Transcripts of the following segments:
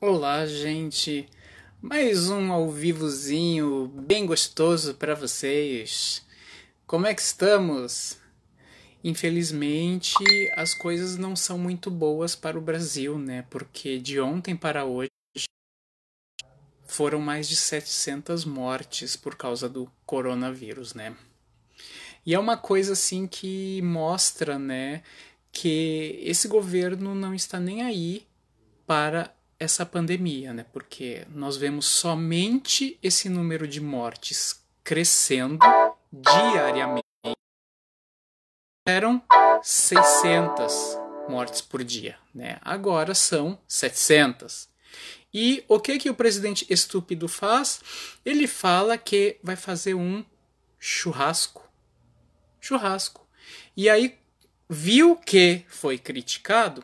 Olá, gente. Mais um ao vivozinho bem gostoso para vocês. Como é que estamos? Infelizmente, as coisas não são muito boas para o Brasil, né? Porque de ontem para hoje foram mais de 700 mortes por causa do coronavírus, né? E é uma coisa assim que mostra, né, que esse governo não está nem aí para essa pandemia, né? Porque nós vemos somente esse número de mortes crescendo diariamente. Eram 600 mortes por dia, né? Agora são 700. E o que que o presidente estúpido faz? Ele fala que vai fazer um churrasco. Churrasco. E aí viu que foi criticado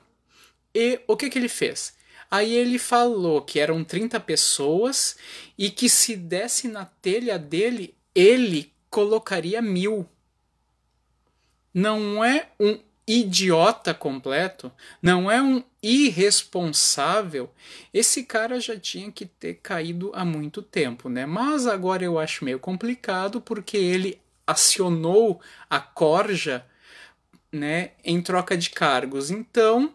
e o que que ele fez? Aí ele falou que eram 30 pessoas e que se desse na telha dele, ele colocaria mil. Não é um idiota completo, não é um irresponsável, esse cara já tinha que ter caído há muito tempo, né? Mas agora eu acho meio complicado porque ele acionou a corja, né, em troca de cargos. Então,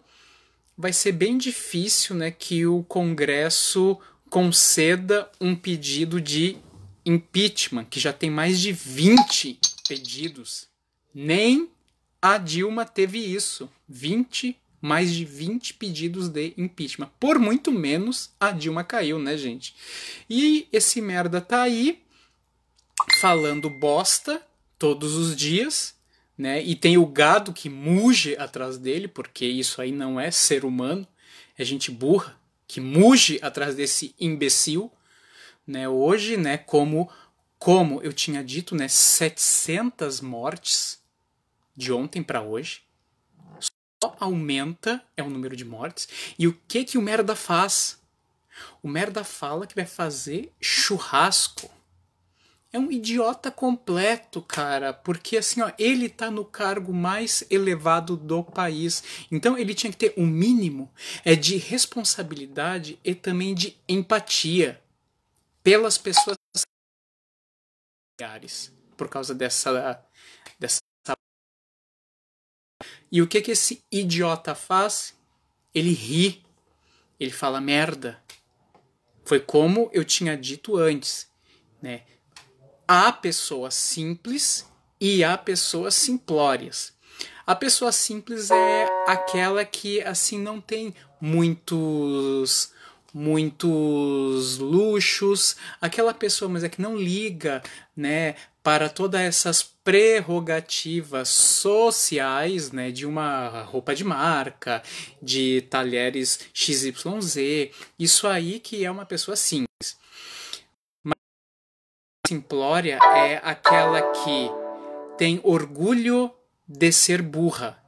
vai ser bem difícil né, que o Congresso conceda um pedido de impeachment, que já tem mais de 20 pedidos. Nem a Dilma teve isso. 20, mais de 20 pedidos de impeachment. Por muito menos a Dilma caiu, né, gente? E esse merda tá aí falando bosta todos os dias né? E tem o gado que muge atrás dele, porque isso aí não é ser humano, é gente burra que muge atrás desse imbecil, né? Hoje, né, como como eu tinha dito, né, 700 mortes de ontem para hoje. Só aumenta é o número de mortes. E o que que o merda faz? O merda fala que vai fazer churrasco é um idiota completo, cara, porque assim, ó, ele tá no cargo mais elevado do país. Então ele tinha que ter o um mínimo é de responsabilidade e também de empatia pelas pessoas por causa dessa dessa E o que que esse idiota faz? Ele ri. Ele fala merda. Foi como eu tinha dito antes, né? Há pessoas simples e há pessoas simplórias. A pessoa simples é aquela que assim não tem muitos muitos luxos, aquela pessoa mas é que não liga, né, para todas essas prerrogativas sociais, né, de uma roupa de marca, de talheres XYZ. Isso aí que é uma pessoa simples simplória é aquela que tem orgulho de ser burra.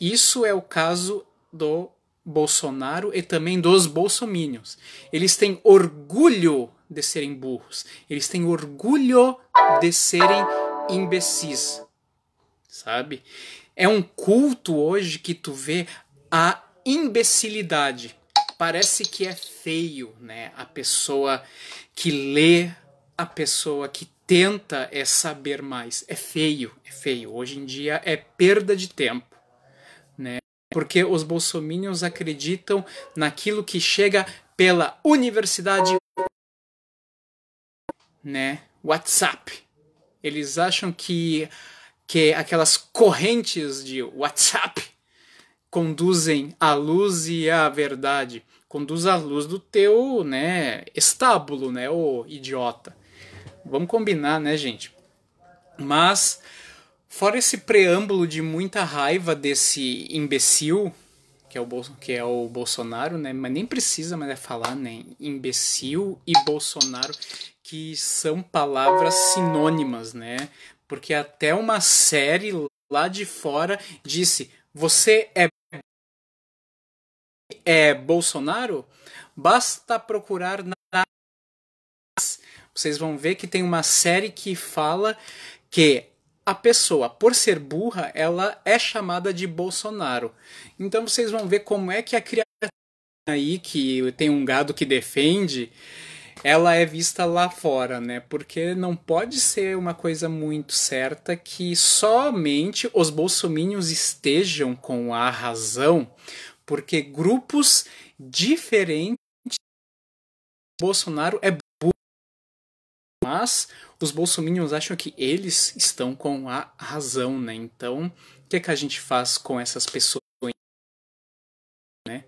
Isso é o caso do Bolsonaro e também dos bolsomínios. Eles têm orgulho de serem burros. Eles têm orgulho de serem imbecis. Sabe? É um culto hoje que tu vê a imbecilidade. Parece que é feio, né? A pessoa que lê a pessoa que tenta é saber mais. É feio, é feio. Hoje em dia é perda de tempo, né? Porque os bolsominions acreditam naquilo que chega pela universidade, né? WhatsApp. Eles acham que que aquelas correntes de WhatsApp conduzem à luz e à verdade, conduz à luz do teu, né, estábulo, né, ô idiota. Vamos combinar, né, gente? Mas, fora esse preâmbulo de muita raiva desse imbecil, que é o, Bol que é o Bolsonaro, né? Mas nem precisa mais é falar, né? Imbecil e Bolsonaro, que são palavras sinônimas, né? Porque até uma série lá de fora disse: Você é. É Bolsonaro? Basta procurar na vocês vão ver que tem uma série que fala que a pessoa, por ser burra, ela é chamada de Bolsonaro. Então vocês vão ver como é que a criatura aí, que tem um gado que defende, ela é vista lá fora, né? Porque não pode ser uma coisa muito certa que somente os bolsomínios estejam com a razão, porque grupos diferentes Bolsonaro é mas os bolsominions acham que eles estão com a razão, né? Então, o que, é que a gente faz com essas pessoas, né?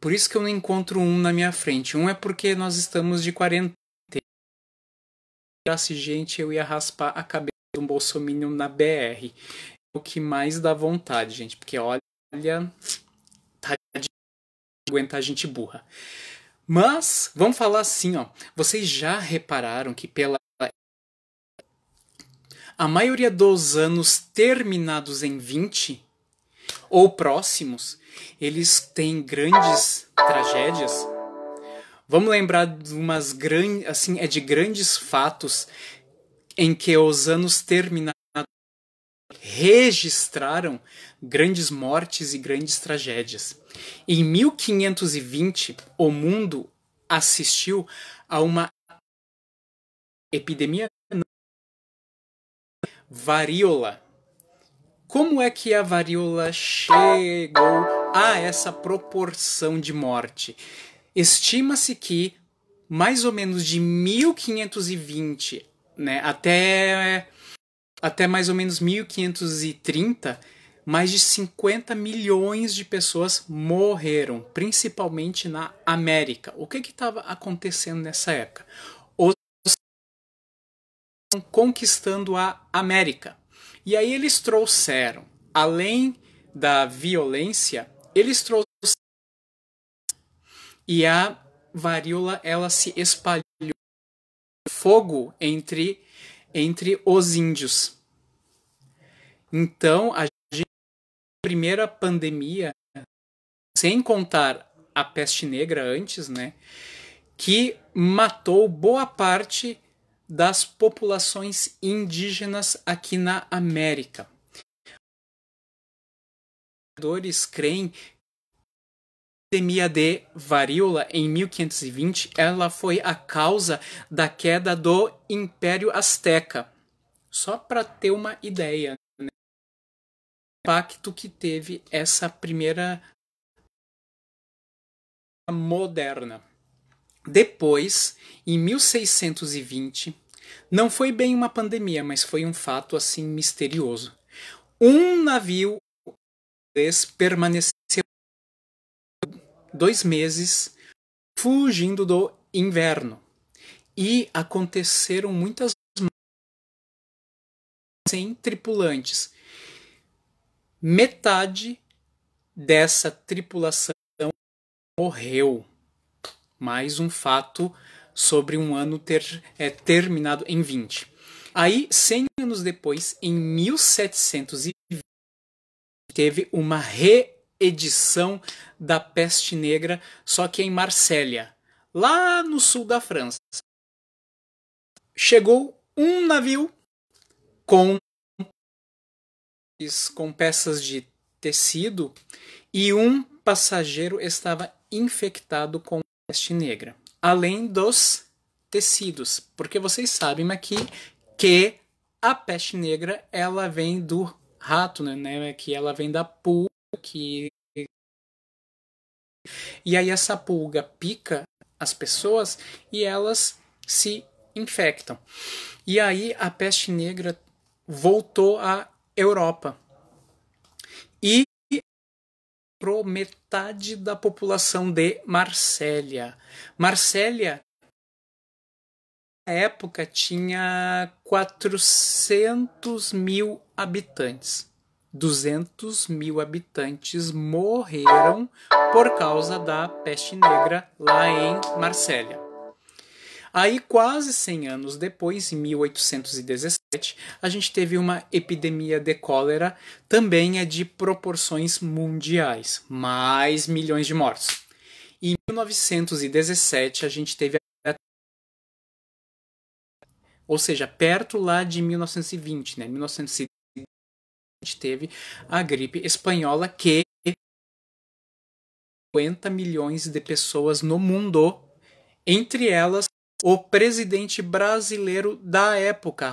Por isso que eu não encontro um na minha frente. Um é porque nós estamos de quarentena. Se gente, eu ia raspar a cabeça de um bolsominion na BR. É o que mais dá vontade, gente, porque olha, tá de aguentar gente burra. Mas vamos falar assim, ó. Vocês já repararam que pela a maioria dos anos terminados em 20 ou próximos, eles têm grandes tragédias. Vamos lembrar de umas grandes, assim, é de grandes fatos em que os anos terminados registraram grandes mortes e grandes tragédias. Em 1520, o mundo assistiu a uma epidemia varíola. Como é que a varíola chegou a essa proporção de morte? Estima-se que mais ou menos de 1520 né, até até mais ou menos 1530, mais de 50 milhões de pessoas morreram, principalmente na América. O que estava acontecendo nessa época? Os conquistando a América. E aí eles trouxeram, além da violência, eles trouxeram e a varíola ela se espalhou fogo entre entre os índios. Então, a, gente, a primeira pandemia, sem contar a peste negra antes, né, que matou boa parte das populações indígenas aqui na América. Os creem epidemia de varíola em 1520, ela foi a causa da queda do Império Azteca. Só para ter uma ideia, né? o impacto que teve essa primeira moderna. Depois, em 1620, não foi bem uma pandemia, mas foi um fato assim misterioso. Um navio permaneceu dois meses fugindo do inverno. E aconteceram muitas sem tripulantes. Metade dessa tripulação morreu. Mais um fato sobre um ano ter, é, terminado em 20. Aí, 100 anos depois, em 1720, teve uma edição da Peste Negra, só que em Marsella, lá no sul da França. Chegou um navio com com peças de tecido e um passageiro estava infectado com peste negra, além dos tecidos, porque vocês sabem aqui que a peste negra ela vem do rato, né? né que ela vem da pulga que e aí essa pulga pica as pessoas e elas se infectam. E aí a peste negra voltou à Europa. E para metade da população de Marsella. Marsella na época tinha 400 mil habitantes. 200 mil habitantes morreram por causa da peste negra lá em Marsella. Aí, quase 100 anos depois, em 1817, a gente teve uma epidemia de cólera, também é de proporções mundiais, mais milhões de mortos. Em 1917, a gente teve a... ou seja, perto lá de 1920, né? gente teve a gripe espanhola que 50 milhões de pessoas no mundo, entre elas o presidente brasileiro da época,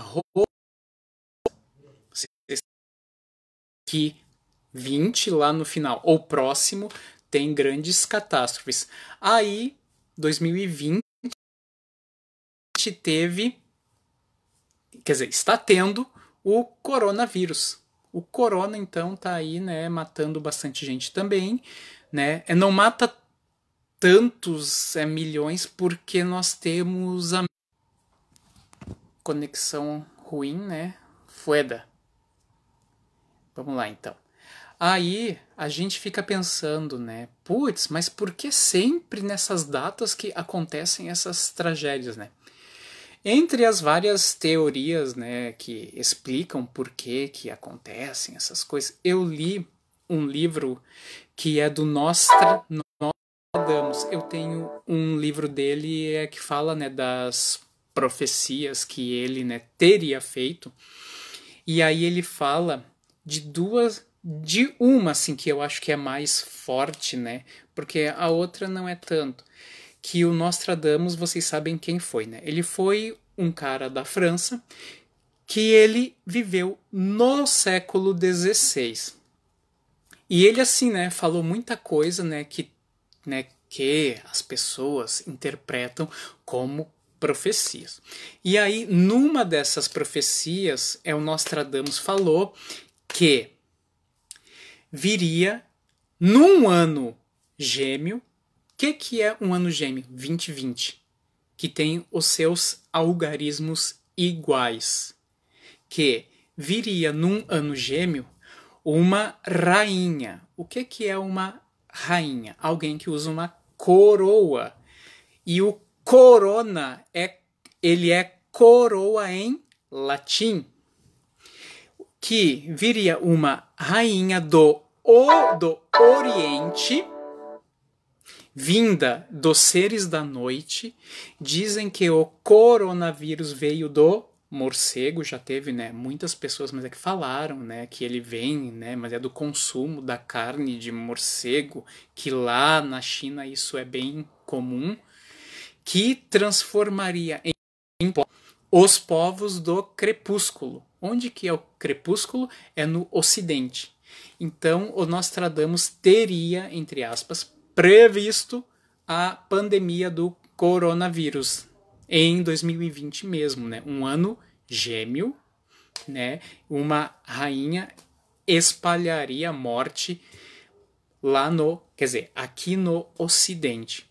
que 20 lá no final ou próximo tem grandes catástrofes. Aí, 2020 teve, quer dizer, está tendo o coronavírus. O corona, então, tá aí, né, matando bastante gente também, né? É, não mata tantos é, milhões porque nós temos a conexão ruim, né? Fueda. Vamos lá, então. Aí a gente fica pensando, né? Putz, mas por que sempre nessas datas que acontecem essas tragédias, né? Entre as várias teorias né, que explicam por que, que acontecem essas coisas, eu li um livro que é do Nostra, Nostradamus. Eu tenho um livro dele é, que fala né, das profecias que ele né, teria feito. E aí ele fala de duas, de uma assim que eu acho que é mais forte, né? Porque a outra não é tanto que o Nostradamus, vocês sabem quem foi, né? Ele foi um cara da França que ele viveu no século XVI. E ele assim, né, falou muita coisa, né, que, né, que as pessoas interpretam como profecias. E aí, numa dessas profecias, é o Nostradamus falou que viria num ano gêmeo que, que é um ano gêmeo 2020? Que tem os seus algarismos iguais. Que viria num ano gêmeo uma rainha. O que, que é uma rainha? Alguém que usa uma coroa. E o corona é ele é coroa em latim. Que viria uma rainha do, o, do Oriente vinda dos seres da noite. Dizem que o coronavírus veio do morcego, já teve, né, muitas pessoas, mas é que falaram, né, que ele vem, né, mas é do consumo da carne de morcego, que lá na China isso é bem comum, que transformaria em, os povos do crepúsculo. Onde que é o crepúsculo? É no ocidente. Então, o Nostradamus teria, entre aspas, previsto a pandemia do coronavírus em 2020 mesmo, né? Um ano gêmeo, né? Uma rainha espalharia a morte lá no, quer dizer, aqui no ocidente.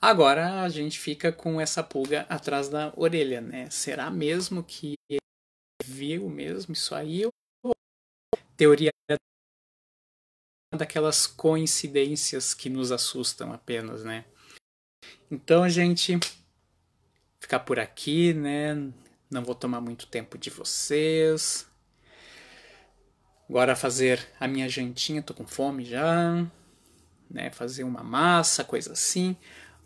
Agora a gente fica com essa pulga atrás da orelha, né? Será mesmo que é viu mesmo isso aí? Teoria da daquelas coincidências que nos assustam apenas, né? Então, gente, ficar por aqui, né? Não vou tomar muito tempo de vocês. Agora fazer a minha jantinha, tô com fome já, né? Fazer uma massa, coisa assim.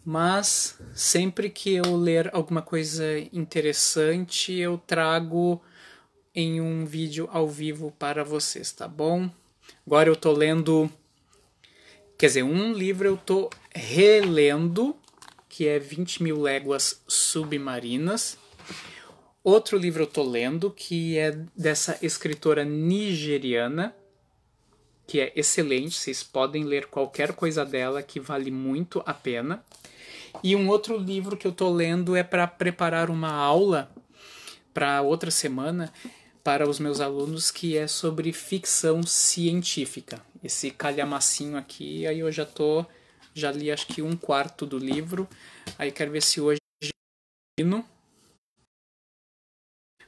Mas sempre que eu ler alguma coisa interessante, eu trago em um vídeo ao vivo para vocês, tá bom? Agora eu tô lendo. Quer dizer, um livro eu tô relendo, que é 20 mil léguas submarinas. Outro livro eu tô lendo, que é dessa escritora nigeriana, que é excelente, vocês podem ler qualquer coisa dela que vale muito a pena. E um outro livro que eu tô lendo é para preparar uma aula para outra semana, para os meus alunos que é sobre ficção científica. Esse calhamacinho aqui, aí eu já tô já li acho que um quarto do livro. Aí quero ver se hoje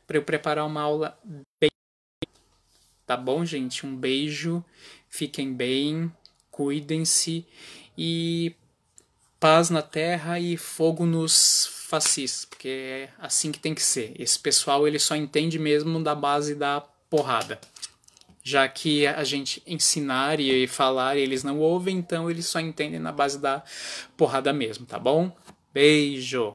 para eu preparar uma aula bem. Tá bom, gente? Um beijo. Fiquem bem, cuidem-se e paz na terra e fogo nos fascistas, porque é assim que tem que ser. Esse pessoal ele só entende mesmo da base da porrada. Já que a gente ensinar e falar e eles não ouvem, então eles só entendem na base da porrada mesmo, tá bom? Beijo!